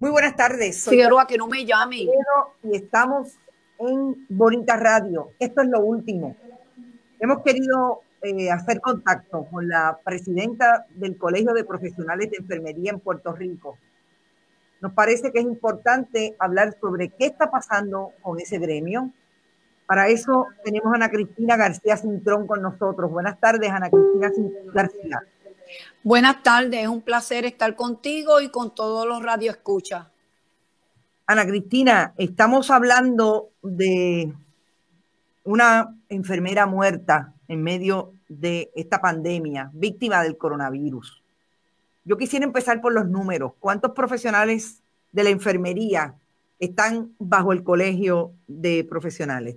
Muy buenas tardes. Soy a que no me llame. Y estamos en Bonita Radio. Esto es lo último. Hemos querido eh, hacer contacto con la presidenta del Colegio de Profesionales de Enfermería en Puerto Rico. Nos parece que es importante hablar sobre qué está pasando con ese gremio. Para eso tenemos a Ana Cristina García Cintrón con nosotros. Buenas tardes, Ana Cristina Cintrón García. Buenas tardes, es un placer estar contigo y con todos los Escucha. Ana Cristina, estamos hablando de una enfermera muerta en medio de esta pandemia, víctima del coronavirus. Yo quisiera empezar por los números. ¿Cuántos profesionales de la enfermería están bajo el colegio de profesionales?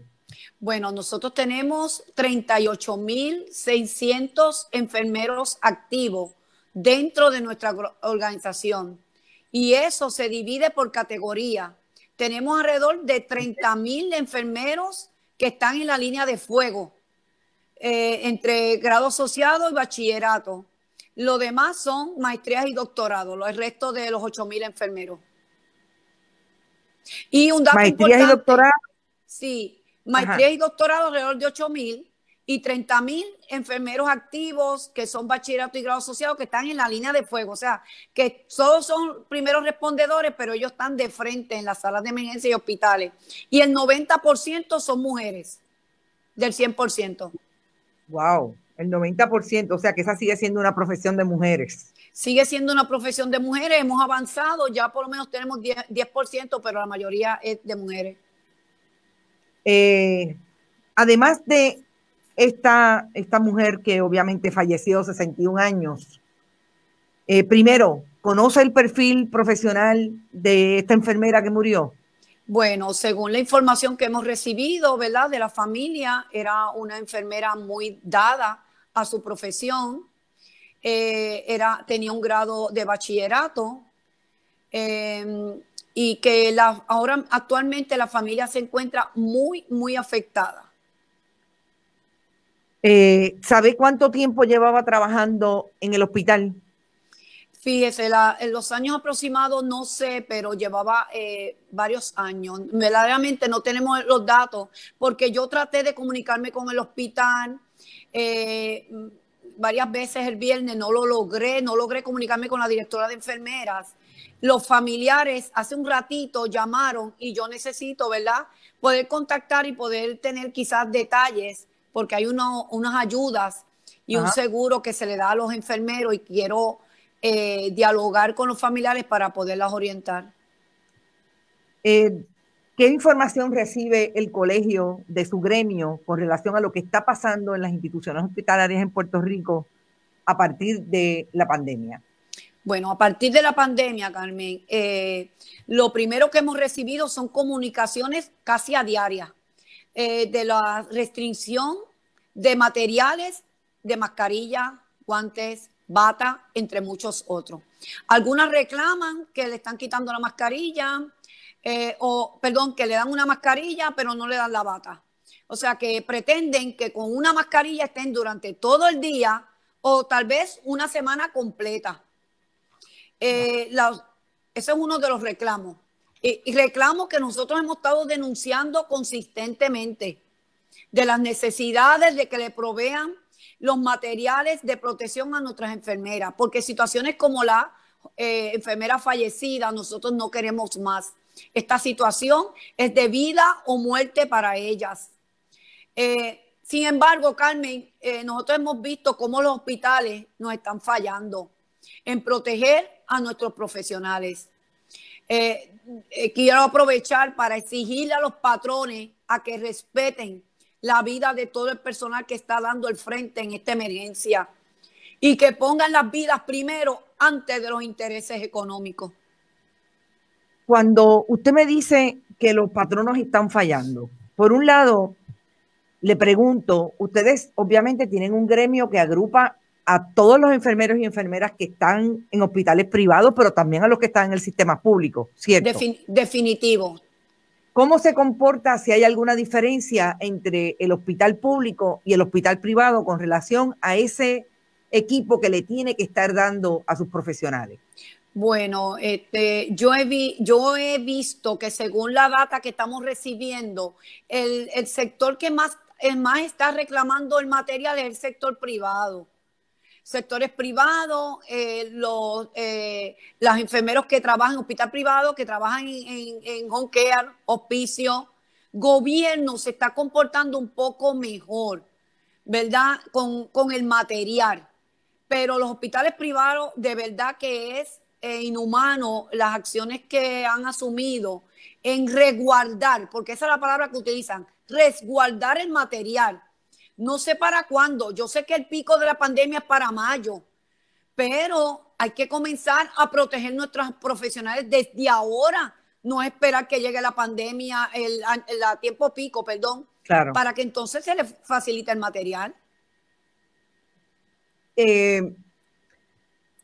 Bueno, nosotros tenemos 38.600 enfermeros activos dentro de nuestra organización y eso se divide por categoría. Tenemos alrededor de 30.000 enfermeros que están en la línea de fuego eh, entre grado asociado y bachillerato. Lo demás son maestrías y doctorados, el resto de los 8.000 enfermeros. Y un dato maestrías y doctorado. Sí, maestría y doctorado alrededor de 8 mil y 30 mil enfermeros activos que son bachillerato y grado asociado que están en la línea de fuego. O sea, que todos son primeros respondedores, pero ellos están de frente en las salas de emergencia y hospitales. Y el 90% son mujeres, del 100%. ¡Wow! El 90%, o sea que esa sigue siendo una profesión de mujeres. Sigue siendo una profesión de mujeres, hemos avanzado, ya por lo menos tenemos 10% pero la mayoría es de mujeres. Eh, además de esta, esta mujer que obviamente falleció 61 años, eh, primero, ¿conoce el perfil profesional de esta enfermera que murió? Bueno, según la información que hemos recibido, ¿verdad? De la familia, era una enfermera muy dada a su profesión, eh, era, tenía un grado de bachillerato, y que la, ahora actualmente la familia se encuentra muy, muy afectada. Eh, ¿Sabe cuánto tiempo llevaba trabajando en el hospital? Fíjese, la, en los años aproximados no sé, pero llevaba eh, varios años. Verdaderamente no tenemos los datos, porque yo traté de comunicarme con el hospital. Eh, varias veces el viernes no lo logré, no logré comunicarme con la directora de enfermeras los familiares hace un ratito llamaron y yo necesito, ¿verdad? Poder contactar y poder tener quizás detalles, porque hay unas ayudas y un seguro que se le da a los enfermeros y quiero eh, dialogar con los familiares para poderlas orientar. Eh, ¿Qué información recibe el colegio de su gremio con relación a lo que está pasando en las instituciones hospitalarias en Puerto Rico a partir de la pandemia? Bueno, a partir de la pandemia, Carmen, eh, lo primero que hemos recibido son comunicaciones casi a diaria eh, de la restricción de materiales, de mascarilla, guantes, bata, entre muchos otros. Algunas reclaman que le están quitando la mascarilla, eh, o perdón, que le dan una mascarilla, pero no le dan la bata. O sea, que pretenden que con una mascarilla estén durante todo el día o tal vez una semana completa. Eh, ese es uno de los reclamos. Y, reclamos que nosotros hemos estado denunciando consistentemente de las necesidades de que le provean los materiales de protección a nuestras enfermeras, porque situaciones como la eh, enfermera fallecida nosotros no queremos más. Esta situación es de vida o muerte para ellas. Eh, sin embargo, Carmen, nosotros hemos visto cómo los hospitales nos están fallando en proteger a nuestros profesionales. Eh, eh, quiero aprovechar para exigirle a los patrones a que respeten la vida de todo el personal que está dando el frente en esta emergencia y que pongan las vidas primero antes de los intereses económicos. Cuando usted me dice que los patronos están fallando, por un lado, le pregunto, ustedes obviamente tienen un gremio que agrupa a todos los enfermeros y enfermeras que están en hospitales privados, pero también a los que están en el sistema público, ¿cierto? definitivo. ¿Cómo se comporta si hay alguna diferencia entre el hospital público y el hospital privado con relación a ese equipo que le tiene que estar dando a sus profesionales? Bueno, este, yo, he yo he visto que según la data que estamos recibiendo, el, sector que más, más está reclamando el material es el sector privado sectores privados, eh, los eh, las enfermeros que trabajan en hospital privado, que trabajan en, en, home care, hospicio, gobierno se está comportando un poco mejor, ¿verdad? Con, el material. Pero los hospitales privados, de verdad que es eh, inhumano las acciones que han asumido en resguardar, porque esa es la palabra que utilizan, resguardar el material no sé para cuándo. Yo sé que el pico de la pandemia es para mayo, pero hay que comenzar a proteger nuestros profesionales desde ahora. No esperar que llegue la pandemia, el, tiempo pico, perdón, para que entonces se les facilite el material. Eh,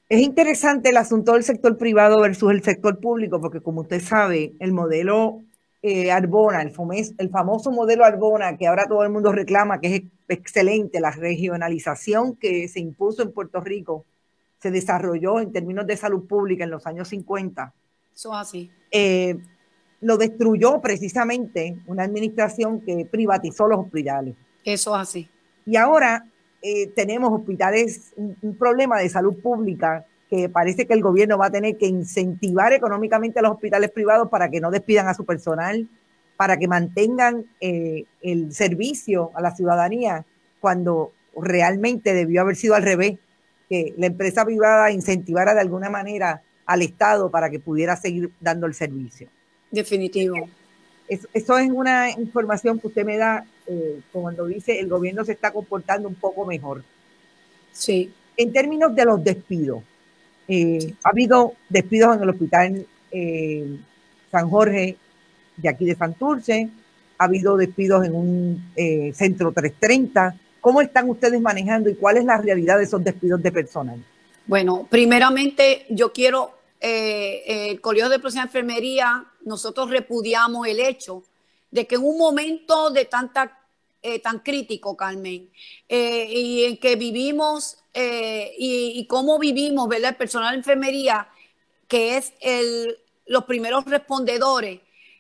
es interesante el asunto del sector privado versus el sector público, porque como usted sabe, el modelo eh, Arbona, el, el famoso modelo Arbona, que ahora todo el mundo reclama, que es excelente, la regionalización que se impuso en Puerto Rico, se desarrolló en términos de salud pública en los años 50. Eso así. Eh, lo destruyó precisamente una administración que privatizó los hospitales. Eso así. Y ahora eh, tenemos hospitales, un problema de salud pública que parece que el gobierno va a tener que incentivar económicamente a los hospitales privados para que no despidan a su personal, para que mantengan eh, el servicio a la ciudadanía cuando realmente debió haber sido al revés, que la empresa privada incentivara de alguna manera al Estado para que pudiera seguir dando el servicio. Definitivo. Eso es una información que usted me da eh, cuando dice el gobierno se está comportando un poco mejor. Sí. En términos de los despidos, eh, ha habido despidos en el hospital eh, San Jorge de aquí de Santurce, ha habido despidos en un eh, centro 330. ¿Cómo están ustedes manejando y cuál es la realidad de esos despidos de personas? Bueno, primeramente yo quiero, el Colegio de Profesional de Enfermería, nosotros repudiamos el hecho de que en un momento de tanta eh, tan crítico, Carmen, eh, y en que vivimos eh, y, cómo vivimos, ¿verdad? El personal de enfermería, que es el, los primeros respondedores,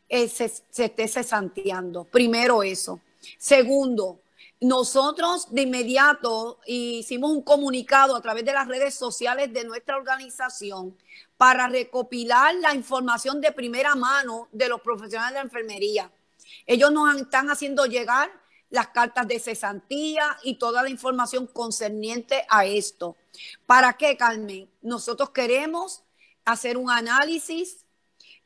se, se esté cesanteando. Primero eso. Segundo, nosotros de inmediato hicimos un comunicado a través de las redes sociales de nuestra organización para recopilar la información de primera mano de los profesionales de la enfermería. Ellos nos están haciendo llegar las cartas de cesantía y toda la información concerniente a esto. ¿Para qué, Carmen? Nosotros queremos hacer un análisis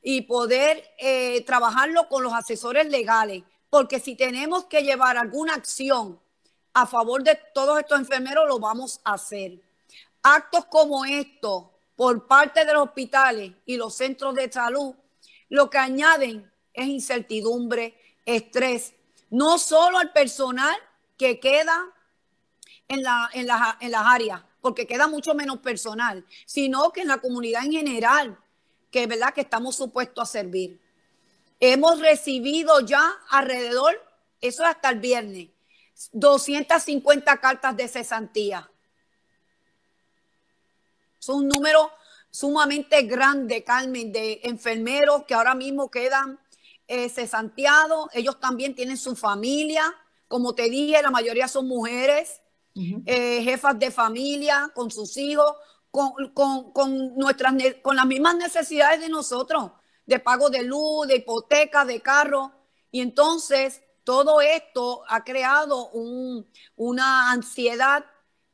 y poder eh, trabajarlo con los asesores legales, porque si tenemos que llevar alguna acción a favor de todos estos enfermeros, lo vamos a hacer. Actos como estos por parte de los hospitales y los centros de salud, lo que añaden es incertidumbre, estrés, no solo al personal que queda en, la, en, las áreas, porque queda mucho menos personal, sino que en la comunidad en general, que es verdad que estamos supuestos a servir. Hemos recibido ya alrededor, eso es hasta el viernes, 250 cartas de cesantía. Es un número sumamente grande, Carmen, de enfermeros que ahora mismo quedan ese Santiago, ellos también tienen su familia, como te dije, la mayoría son mujeres, eh, jefas de familia, con sus hijos, con, con, con, nuestras, con las mismas necesidades de nosotros, de pago de luz, de hipoteca, de carro. Y entonces todo esto ha creado una ansiedad,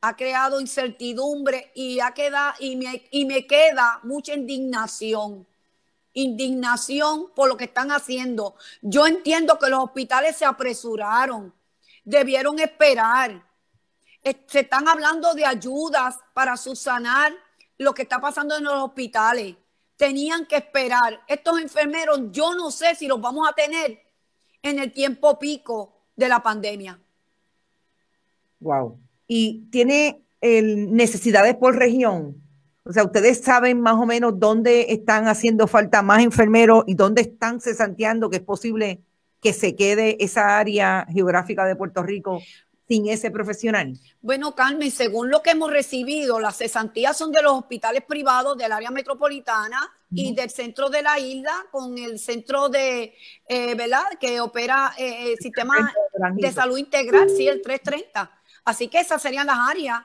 ha creado incertidumbre y, ha y, me, y me queda mucha indignación indignación por lo que están haciendo. Yo entiendo que los hospitales se apresuraron, debieron esperar. Se están hablando de ayudas para subsanar lo que está pasando en los hospitales. Tenían que esperar. Estos enfermeros, yo no sé si los vamos a tener en el tiempo pico de la pandemia. Wow. Y tiene el, necesidades por región. O sea, ustedes saben más o menos dónde están haciendo falta más enfermeros y dónde están cesanteando que es posible que se quede esa área geográfica de Puerto Rico sin ese profesional? Bueno, Carmen, según lo que hemos recibido, las cesantías son de los hospitales privados del área metropolitana y del centro de la isla con el centro de, eh, ¿verdad?, que opera eh, eh, el sistema de, salud integral, sí, el 330. Así que esas serían las áreas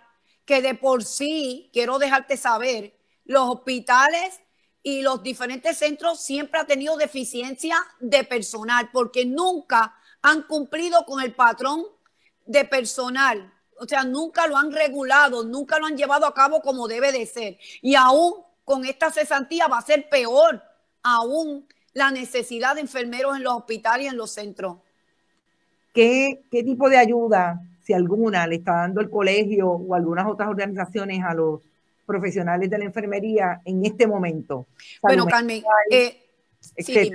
que de por sí, quiero dejarte saber, los hospitales y los diferentes centros siempre han tenido deficiencia de personal porque nunca han cumplido con el patrón de personal. O sea, nunca lo han regulado, nunca lo han llevado a cabo como debe de ser. Y aún con esta cesantía va a ser peor aún la necesidad de enfermeros en los hospitales y en los centros. ¿Qué, qué tipo de ayuda si alguna le está dando el colegio o algunas otras organizaciones a los profesionales de la enfermería en este momento. Bueno, Carmen, eh, sí,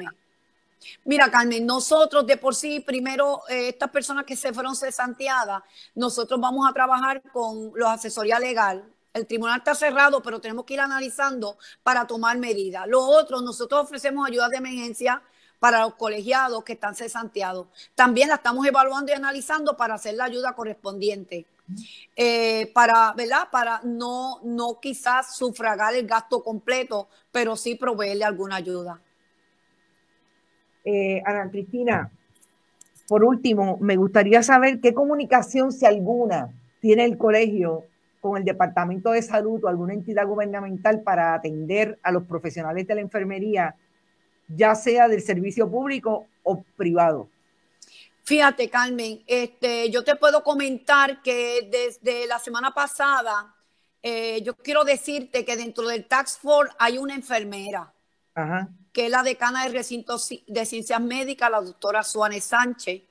Mira, Carmen, nosotros de por sí, primero, eh, estas personas que se fueron cesanteadas, nosotros vamos a trabajar con los asesoría legal, el tribunal está cerrado, pero tenemos que ir analizando para tomar medidas. Lo otro, nosotros ofrecemos ayuda de emergencia, para los colegiados que están cesanteados. También la estamos evaluando y analizando para hacer la ayuda correspondiente. Eh, para, ¿verdad? Para no, no quizás sufragar el gasto completo, pero sí proveerle alguna ayuda. Eh, Ana Cristina, por último, me gustaría saber qué comunicación, si alguna, tiene el colegio con el Departamento de Salud o alguna entidad gubernamental para atender a los profesionales de la enfermería ya sea del servicio público o privado. Fíjate, Carmen, este, yo te puedo comentar que desde la semana pasada, eh, yo quiero decirte que dentro del Tax Force hay una enfermera, que es la decana del recinto de ciencias médicas, la doctora Suárez Sánchez.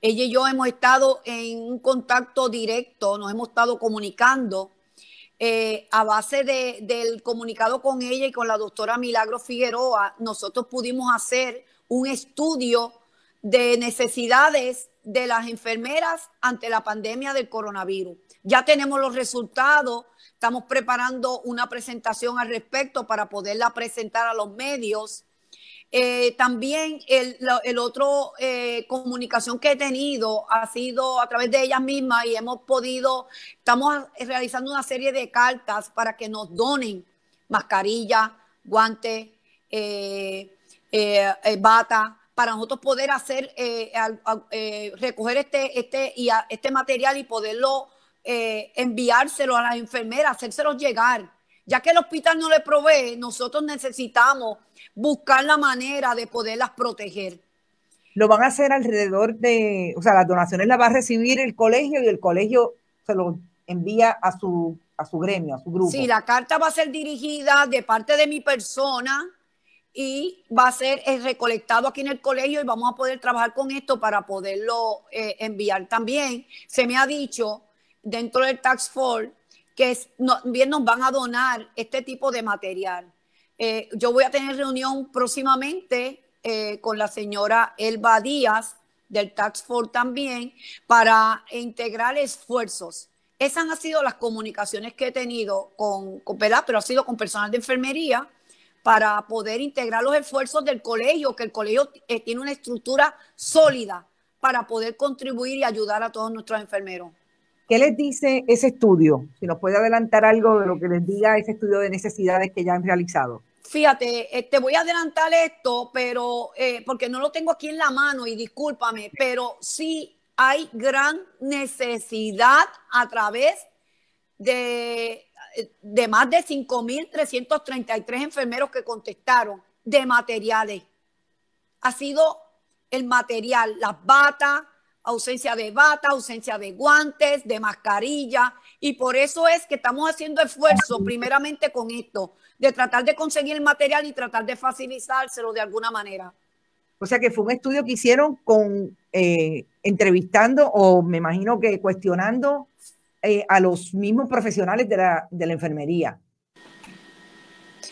Ella y yo hemos estado en un contacto directo, nos hemos estado comunicando eh, a base del comunicado con ella y con la doctora Milagro Figueroa, nosotros pudimos hacer un estudio de necesidades de las enfermeras ante la pandemia del coronavirus. Ya tenemos los resultados, estamos preparando una presentación al respecto para poderla presentar a los medios eh, también el, otro eh, comunicación que he tenido ha sido a través de ellas mismas y hemos podido, estamos realizando una serie de cartas para que nos donen mascarilla, guantes, eh, bata, para nosotros poder hacer, recoger este, este, y este material y poderlo enviárselo a las enfermeras, hacérselos llegar ya que el hospital no le provee, nosotros necesitamos buscar la manera de poderlas proteger. Lo van a hacer alrededor de, o sea, las donaciones las va a recibir el colegio y el colegio se lo envía a su, a su gremio, a su grupo. Sí, la carta va a ser dirigida de parte de mi persona y va a ser eh, recolectado aquí en el colegio y vamos a poder trabajar con esto para poderlo eh, enviar. También se me ha dicho dentro del Tax Force que no, bien nos van a donar este tipo de material. Eh, yo voy a tener reunión próximamente eh, con la señora Elba Díaz del Tax Force también para integrar esfuerzos. Esas han sido las comunicaciones que he tenido con, con pero ha sido con personal de enfermería para poder integrar los esfuerzos del colegio, que el colegio eh, tiene una estructura sólida para poder contribuir y ayudar a todos nuestros enfermeros. ¿Qué les dice ese estudio? Si nos puede adelantar algo de lo que les diga ese estudio de necesidades que ya han realizado. Fíjate, eh, te voy a adelantar esto, pero eh, porque no lo tengo aquí en la mano y discúlpame, pero sí hay gran necesidad a través de, de más de 5.333 enfermeros que contestaron de materiales. Ha sido el material, las batas, ausencia de bata, ausencia de guantes, de mascarilla, y por eso es que estamos haciendo esfuerzo primeramente con esto, de tratar de conseguir el material y tratar de facilitárselo de alguna manera. O sea que fue un estudio que hicieron con eh, entrevistando o me imagino que cuestionando eh, a los mismos profesionales de la enfermería.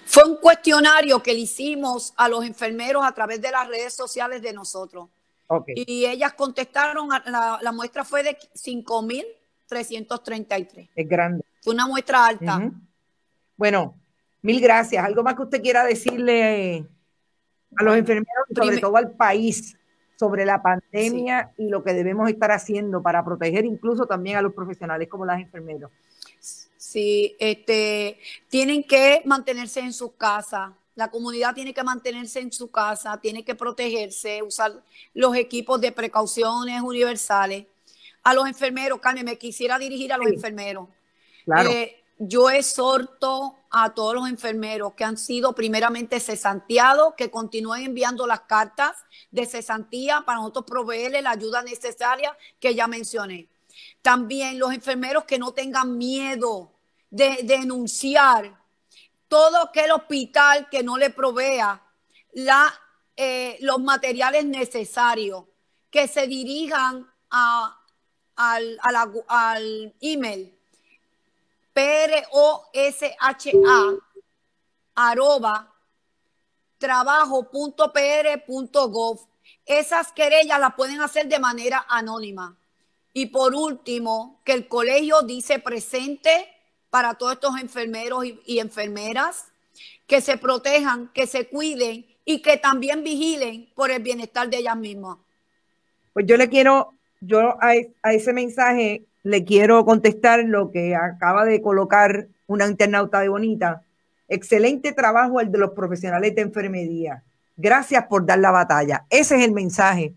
Fue un cuestionario que le hicimos a los enfermeros a través de las redes sociales de nosotros. Y ellas contestaron, la, muestra fue de 5.333. Es grande. Fue una muestra alta. Bueno, mil gracias. ¿Algo más que usted quiera decirle a los enfermeros, sobre todo al país, sobre la pandemia y lo que debemos estar haciendo para proteger incluso también a los profesionales como las enfermeras? Sí, este, tienen que mantenerse en sus casas, la comunidad tiene que mantenerse en su casa, tiene que protegerse, usar los equipos de precauciones universales. A los enfermeros, Carmen, me quisiera dirigir a los enfermeros. Eh, yo exhorto a todos los enfermeros que han sido primeramente cesanteados, que continúen enviando las cartas de cesantía para nosotros proveerles la ayuda necesaria que ya mencioné. También los enfermeros que no tengan miedo de denunciar todo aquel hospital que no le provea la, eh, los materiales necesarios, que se dirijan a, al, a la, al email prosha arroba trabajo.pr.gov. Esas querellas las pueden hacer de manera anónima. Y por último, que el colegio dice presente para todos estos enfermeros y, enfermeras, que se protejan, que se cuiden y que también vigilen por el bienestar de ellas mismas. Pues yo le quiero, yo a ese mensaje le quiero contestar lo que acaba de colocar una internauta de Bonita. Excelente trabajo el de los profesionales de enfermería. Gracias por dar la batalla. Ese es el mensaje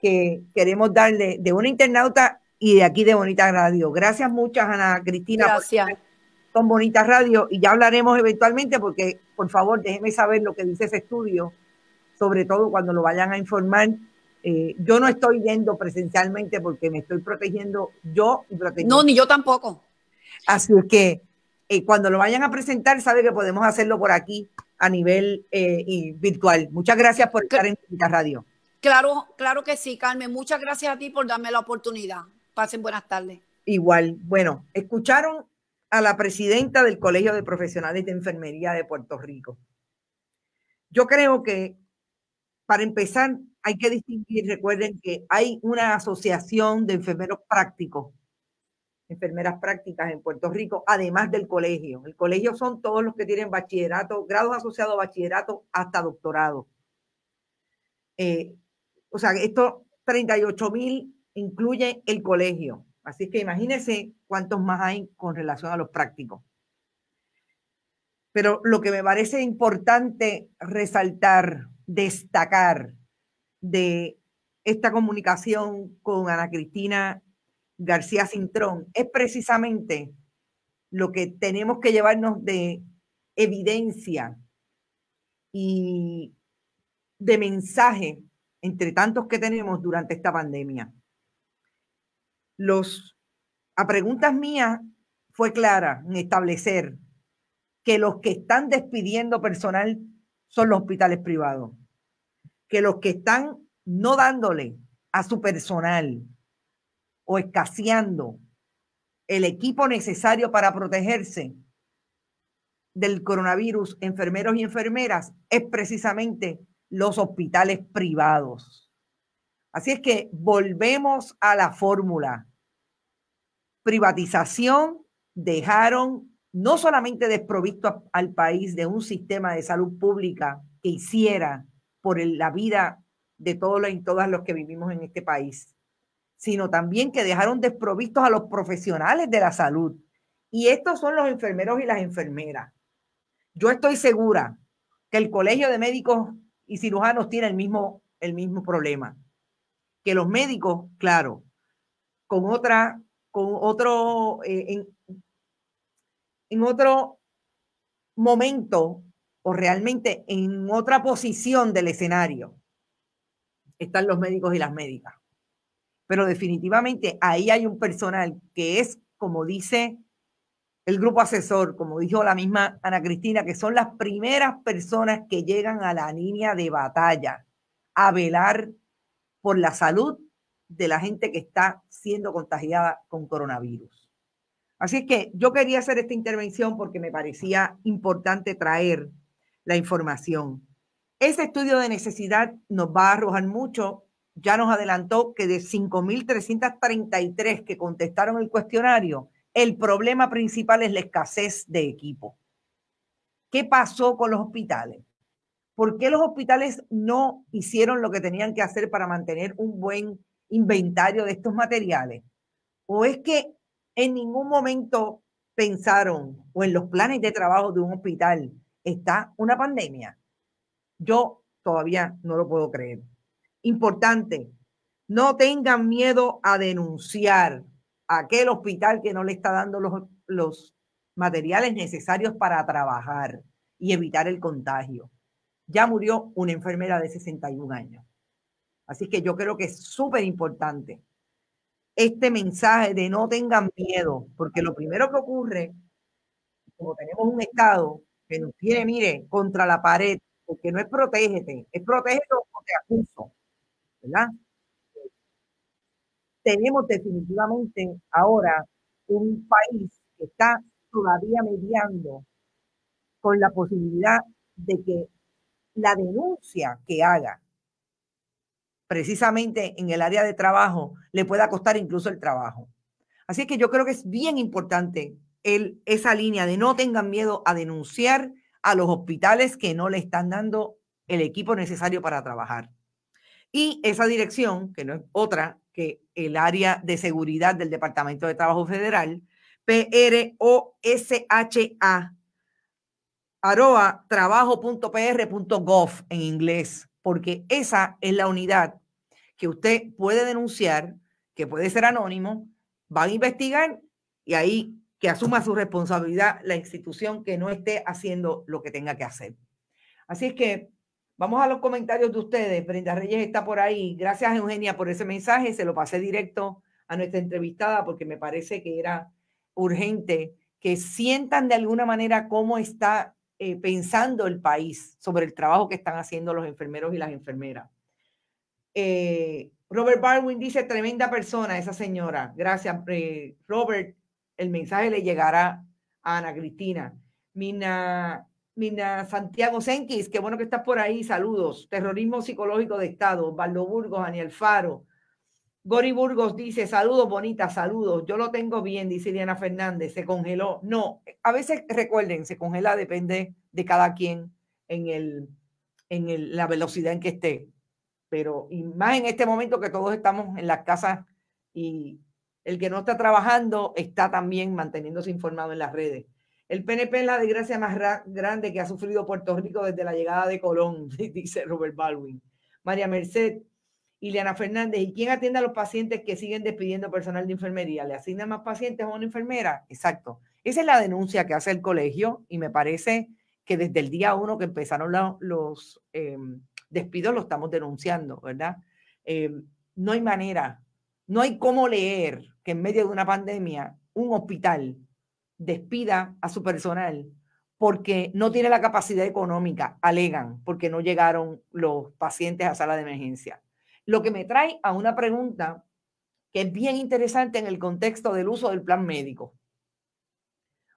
que queremos darle de una internauta y de aquí de Bonita Radio. Gracias muchas, Ana Cristina. Gracias. con Bonita Radio y ya hablaremos eventualmente porque, por favor, déjeme saber lo que dice ese estudio, sobre todo cuando lo vayan a informar. Eh, yo no estoy yendo presencialmente porque me estoy protegiendo yo No, ni yo tampoco. Así es que eh, cuando lo vayan a presentar, sabe que podemos hacerlo por aquí a nivel eh, virtual. Muchas gracias por estar en Bonita Radio. Claro, claro que sí, Carmen. Muchas gracias a ti por darme la oportunidad. Pasen buenas tardes. Igual. Bueno, escucharon a la presidenta del Colegio de Profesionales de Enfermería de Puerto Rico. Yo creo que para empezar hay que distinguir, recuerden que hay una asociación de enfermeros prácticos, enfermeras prácticas en Puerto Rico, además del colegio. El colegio son todos los que tienen bachillerato, grados asociados a bachillerato hasta doctorado. Eh, o sea, estos 38 mil incluye el colegio. Así que imagínense cuántos más hay con relación a los prácticos. Pero lo que me parece importante resaltar, destacar de esta comunicación con Ana Cristina García Cintrón es precisamente lo que tenemos que llevarnos de evidencia y de mensaje entre tantos que tenemos durante esta pandemia a preguntas mías fue clara en establecer que los que están despidiendo personal son los hospitales privados, que los que están no dándole a su personal o escaseando el equipo necesario para protegerse del coronavirus, enfermeros y enfermeras, es precisamente los hospitales privados. Así es que volvemos a la fórmula privatización dejaron no solamente desprovisto al país de un sistema de salud pública que hiciera por la vida de todos y todas los que vivimos en este país, sino también que dejaron desprovistos a los profesionales de la salud. Y estos son los enfermeros y las enfermeras. Yo estoy segura que el Colegio de Médicos y Cirujanos tiene el mismo, el mismo problema. Que los médicos, claro, con otra otro, eh, en otro momento o realmente en otra posición del escenario están los médicos y las médicas. Pero definitivamente ahí hay un personal que es, como dice el grupo asesor, como dijo la misma Ana Cristina, que son las primeras personas que llegan a la línea de batalla a velar por la salud de la gente que está siendo contagiada con coronavirus. Así es que yo quería hacer esta intervención porque me parecía importante traer la información. Ese estudio de necesidad nos va a arrojar mucho. Ya nos adelantó que de 5.333 que contestaron el cuestionario, el problema principal es la escasez de equipo. ¿Qué pasó con los hospitales? ¿Por qué los hospitales no hicieron lo que tenían que hacer para mantener un buen inventario de estos materiales? ¿O es que en ningún momento pensaron o en los planes de trabajo de un hospital está una pandemia? Yo todavía no lo puedo creer. Importante, no tengan miedo a denunciar a aquel hospital que no le está dando los, los materiales necesarios para trabajar y evitar el contagio. Ya murió una enfermera de 61 años. Así que yo creo que es súper importante este mensaje de no tengan miedo, porque lo primero que ocurre, como tenemos un Estado que nos tiene, mire, contra la pared, porque no es protégete, es protégete o te acuso, ¿verdad? Tenemos definitivamente ahora un país que está todavía mediando con la posibilidad de que la denuncia que haga precisamente en el área de trabajo le pueda costar incluso el trabajo. Así que yo creo que es bien importante esa línea de no tengan miedo a denunciar a los hospitales que no le están dando el equipo necesario para trabajar. Y esa dirección, que no es otra que el área de seguridad del Departamento de Trabajo Federal, PROSHA, aroa trabajo.pr.gov en inglés porque esa es la unidad que usted puede denunciar, que puede ser anónimo, van a investigar y ahí que asuma su responsabilidad la institución que no esté haciendo lo que tenga que hacer. Así es que vamos a los comentarios de ustedes. Brenda Reyes está por ahí. Gracias, Eugenia, por ese mensaje. Se lo pasé directo a nuestra entrevistada porque me parece que era urgente que sientan de alguna manera cómo está eh, pensando el país sobre el trabajo que están haciendo los enfermeros y las enfermeras. Eh, Robert Barwin dice, tremenda persona esa señora. Gracias, eh, Robert. El mensaje le llegará a Ana Cristina. Mina, Mina Santiago Zenkis, qué bueno que estás por ahí. Saludos. Terrorismo psicológico de Estado. valdoburgos Daniel Faro. Gori Burgos dice, saludos bonitas, saludos. Yo lo tengo bien, dice Diana Fernández, se congeló. No, a veces recuerden, se congela, depende de cada quien en, el, en la velocidad en que esté. Pero y más en este momento que todos estamos en las casas y el que no está trabajando está también manteniéndose informado en las redes. El PNP es la desgracia más grande que ha sufrido Puerto Rico desde la llegada de Colón, dice Robert Baldwin. María Merced, Ileana Fernández, ¿y quién atiende a los pacientes que siguen despidiendo personal de enfermería? ¿Le asignan más pacientes a una enfermera? Exacto. Esa es la denuncia que hace el colegio y me parece que desde el día uno que empezaron los em, despidos lo estamos denunciando, ¿verdad? Em, no hay manera, no hay cómo leer que en medio de una pandemia un hospital despida a su personal porque no tiene la capacidad económica, alegan, porque no llegaron los pacientes a sala de emergencia. Lo que me trae a una pregunta que es bien interesante en el contexto del uso del plan médico.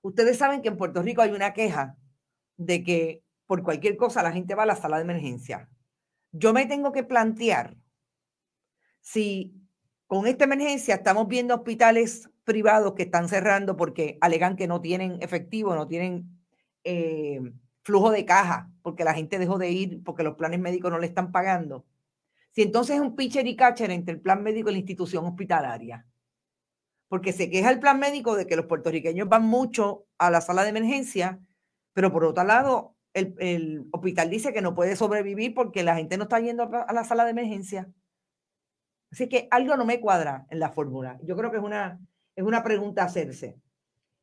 Ustedes saben que en Puerto Rico hay una queja de que por cualquier cosa la gente va a la sala de emergencia. Yo me tengo que plantear si con esta emergencia estamos viendo hospitales privados que están cerrando porque alegan que no tienen efectivo, no tienen eh, flujo de caja, porque la gente dejó de ir, porque los planes médicos no le están pagando. Si entonces es un pitcher y catcher entre el plan médico y la institución hospitalaria. Porque se queja el plan médico de que los puertorriqueños van mucho a la sala de emergencia, pero por otro lado, el, hospital dice que no puede sobrevivir porque la gente no está yendo a la sala de emergencia. Así que algo no me cuadra en la fórmula. Yo creo que es una, es una pregunta a hacerse.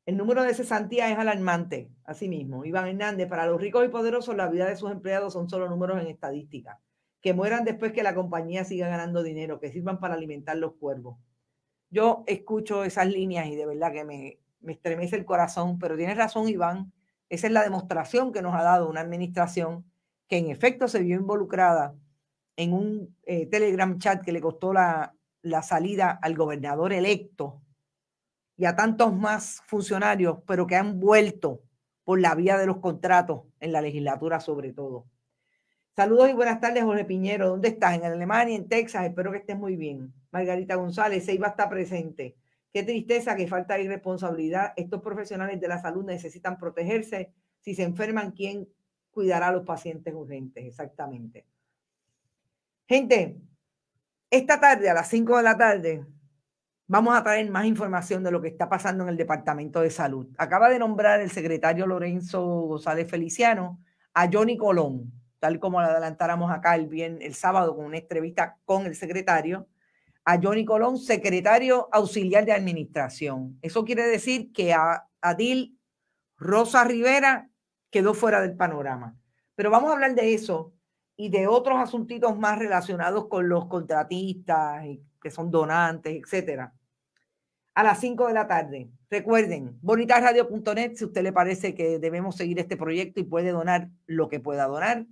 El número de cesantías es alarmante, así mismo. Iván Hernández, para los ricos y poderosos, la vida de sus empleados son solo números en estadística que mueran después que la compañía siga ganando dinero, que sirvan para alimentar los cuervos. Yo escucho esas líneas y de verdad que me, estremece el corazón, pero tienes razón, Iván, esa es la demostración que nos ha dado una administración que en efecto se vio involucrada en un eh, Telegram chat que le costó la, la salida al gobernador electo y a tantos más funcionarios, pero que han vuelto por la vía de los contratos en la legislatura sobre todo. Saludos y buenas tardes, Jorge Piñero. ¿Dónde estás? En Alemania, en Texas. Espero que estés muy bien. Margarita González, se iba presente. Qué tristeza, que falta de irresponsabilidad. Estos profesionales de la salud necesitan protegerse. Si se enferman, ¿quién cuidará a los pacientes urgentes? Exactamente. Gente, esta tarde, a las 5 de la tarde, vamos a traer más información de lo que está pasando en el Departamento de Salud. Acaba de nombrar el secretario Lorenzo González Feliciano a Johnny Colón tal como la adelantáramos acá el, bien, el sábado con una entrevista con el secretario, a Johnny Colón, secretario auxiliar de administración. Eso quiere decir que a Adil Rosa Rivera quedó fuera del panorama. Pero vamos a hablar de eso y de otros asuntitos más relacionados con los contratistas que son donantes, etcétera. A las 5 de la tarde. Recuerden, bonitasradio.net si usted le parece que debemos seguir este proyecto y puede donar lo que pueda donar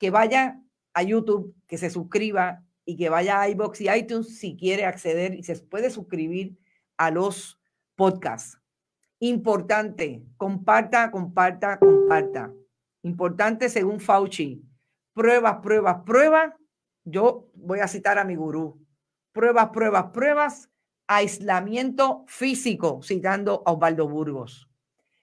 que vaya a YouTube, que se suscriba y que vaya a iBox y iTunes si quiere acceder y se puede suscribir a los podcasts. Importante, comparta, comparta, comparta. Importante según Fauci. Pruebas, pruebas, pruebas. Yo voy a citar a mi gurú. Pruebas, pruebas, pruebas. Aislamiento físico, citando a Osvaldo Burgos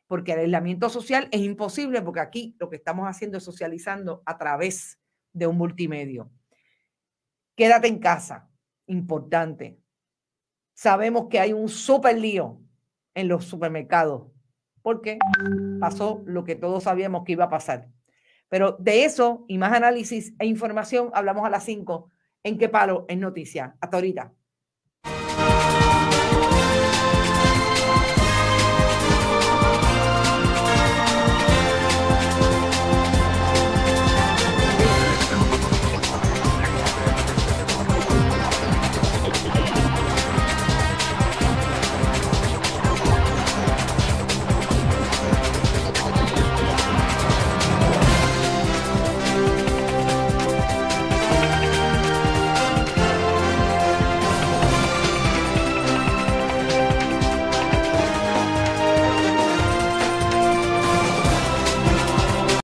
porque el aislamiento social es imposible porque aquí lo que estamos haciendo es socializando a través de un multimedio. Quédate en casa, importante. Sabemos que hay un super lío en los supermercados porque pasó lo que todos sabíamos que iba a pasar. Pero de eso y más análisis e información hablamos a las 5. ¿En qué palo? En noticia Hasta ahorita.